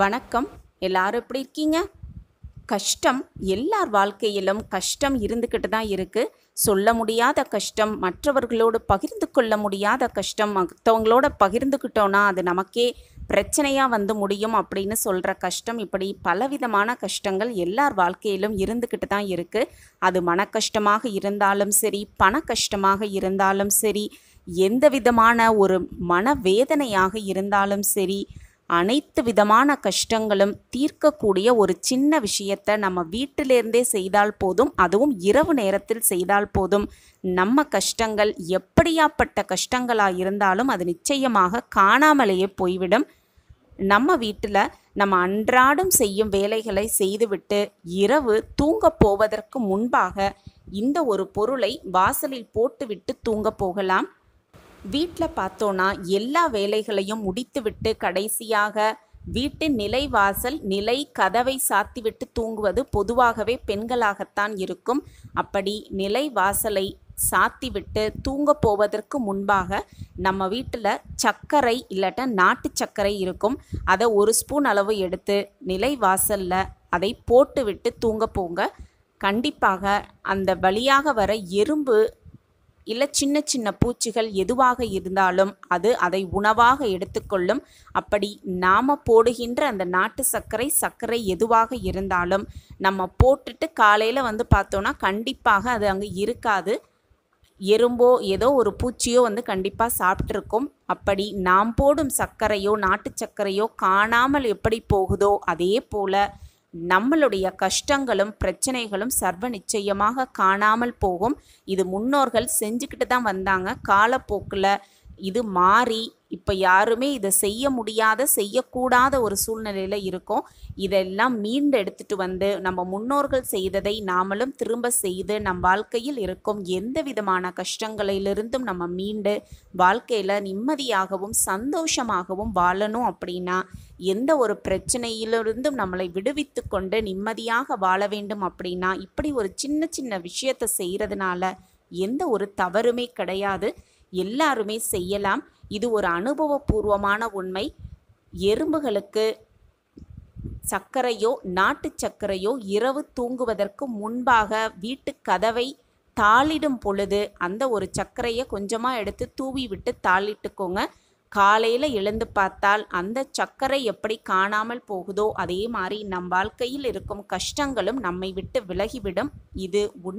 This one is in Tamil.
வணக்கம் எல்லாரும் எப்படி இருக்கீங்க கஷ்டம் எல்லார் வாழ்க்கையிலும் கஷ்டம் இருந்துக்கிட்டு தான் இருக்குது சொல்ல முடியாத கஷ்டம் மற்றவர்களோடு பகிர்ந்து கொள்ள முடியாத கஷ்டம் மற்றவங்களோட பகிர்ந்துக்கிட்டோன்னா அது நமக்கே பிரச்சனையாக வந்து முடியும் அப்படின்னு சொல்கிற கஷ்டம் இப்படி பலவிதமான கஷ்டங்கள் எல்லார் வாழ்க்கையிலும் இருந்துக்கிட்டு தான் இருக்குது அது மன கஷ்டமாக இருந்தாலும் சரி பண கஷ்டமாக இருந்தாலும் சரி எந்த விதமான ஒரு மனவேதனையாக இருந்தாலும் சரி அனைத்து விதமான கஷ்டங்களும் தீர்க்கக்கூடிய ஒரு சின்ன விஷயத்தை நம்ம வீட்டிலேருந்தே செய்தால் போதும் அதுவும் இரவு நேரத்தில் செய்தால் போதும் நம்ம கஷ்டங்கள் எப்படியாப்பட்ட கஷ்டங்களாக இருந்தாலும் அது நிச்சயமாக காணாமலேயே போய்விடும் நம்ம வீட்டில் நம்ம அன்றாடம் செய்யும் வேலைகளை செய்துவிட்டு இரவு தூங்கப் போவதற்கு முன்பாக இந்த ஒரு பொருளை வாசலில் போட்டுவிட்டு தூங்கப் போகலாம் வீட்டில் பார்த்தோன்னா எல்லா வேலைகளையும் முடித்துவிட்டு கடைசியாக வீட்டின் நிலை வாசல் நிலை கதவை சாத்திவிட்டு தூங்குவது பொதுவாகவே பெண்களாகத்தான் இருக்கும் அப்படி நிலை வாசலை சாத்திவிட்டு தூங்க போவதற்கு முன்பாக நம்ம வீட்டில் சர்க்கரை இல்லாட்ட நாட்டு சர்க்கரை இருக்கும் அதை ஒரு ஸ்பூன் அளவு எடுத்து நிலை வாசலில் அதை போட்டுவிட்டு தூங்க போங்க கண்டிப்பாக அந்த வழியாக வர எறும்பு இல்லை சின்ன சின்ன பூச்சிகள் எதுவாக இருந்தாலும் அது அதை உணவாக எடுத்துக்கொள்ளும் அப்படி நாம் போடுகின்ற அந்த நாட்டு சர்க்கரை சர்க்கரை எதுவாக இருந்தாலும் நம்ம போட்டுட்டு காலையில் வந்து பார்த்தோன்னா கண்டிப்பாக அது அங்கே இருக்காது எறும்போ ஏதோ ஒரு பூச்சியோ வந்து கண்டிப்பாக சாப்பிட்ருக்கோம் அப்படி நாம் போடும் சர்க்கரையோ நாட்டு சர்க்கரையோ காணாமல் எப்படி போகுதோ அதே போல் நம்மளுடைய கஷ்டங்களும் பிரச்சனைகளும் சர்வ நிச்சயமாக காணாமல் போகும் இது முன்னோர்கள் செஞ்சுக்கிட்டு தான் வந்தாங்க காலப்போக்கில் இது மாறி இப்போ யாருமே இதை செய்ய முடியாத செய்யக்கூடாத ஒரு சூழ்நிலையில் இருக்கும் இதெல்லாம் மீண்டு எடுத்துகிட்டு வந்து நம்ம முன்னோர்கள் செய்ததை நாமளும் திரும்ப செய்து நம் வாழ்க்கையில் இருக்கும் எந்த விதமான கஷ்டங்களிலிருந்தும் நம்ம மீண்டு வாழ்க்கையில் நிம்மதியாகவும் சந்தோஷமாகவும் வாழணும் அப்படின்னா எந்த ஒரு பிரச்சனையிலிருந்தும் நம்மளை விடுவித்து கொண்டு நிம்மதியாக வாழ வேண்டும் அப்படின்னா இப்படி ஒரு சின்ன சின்ன விஷயத்தை செய்கிறதுனால எந்த ஒரு தவறுமே கிடையாது எல்லாருமே செய்யலாம் இது ஒரு அனுபவபூர்வமான உண்மை எறும்புகளுக்கு சர்க்கரையோ நாட்டு சர்க்கரையோ இரவு தூங்குவதற்கு முன்பாக வீட்டு கதவை தாளிடும் பொழுது அந்த ஒரு சர்க்கரையை கொஞ்சமாக எடுத்து தூவி விட்டு தாளிட்டுக்கோங்க காலையில் எழுந்து பார்த்தால் அந்த சர்க்கரை எப்படி காணாமல் போகுதோ அதே மாதிரி நம் வாழ்க்கையில் இருக்கும் கஷ்டங்களும் நம்மை விட்டு விலகிவிடும் இது உண்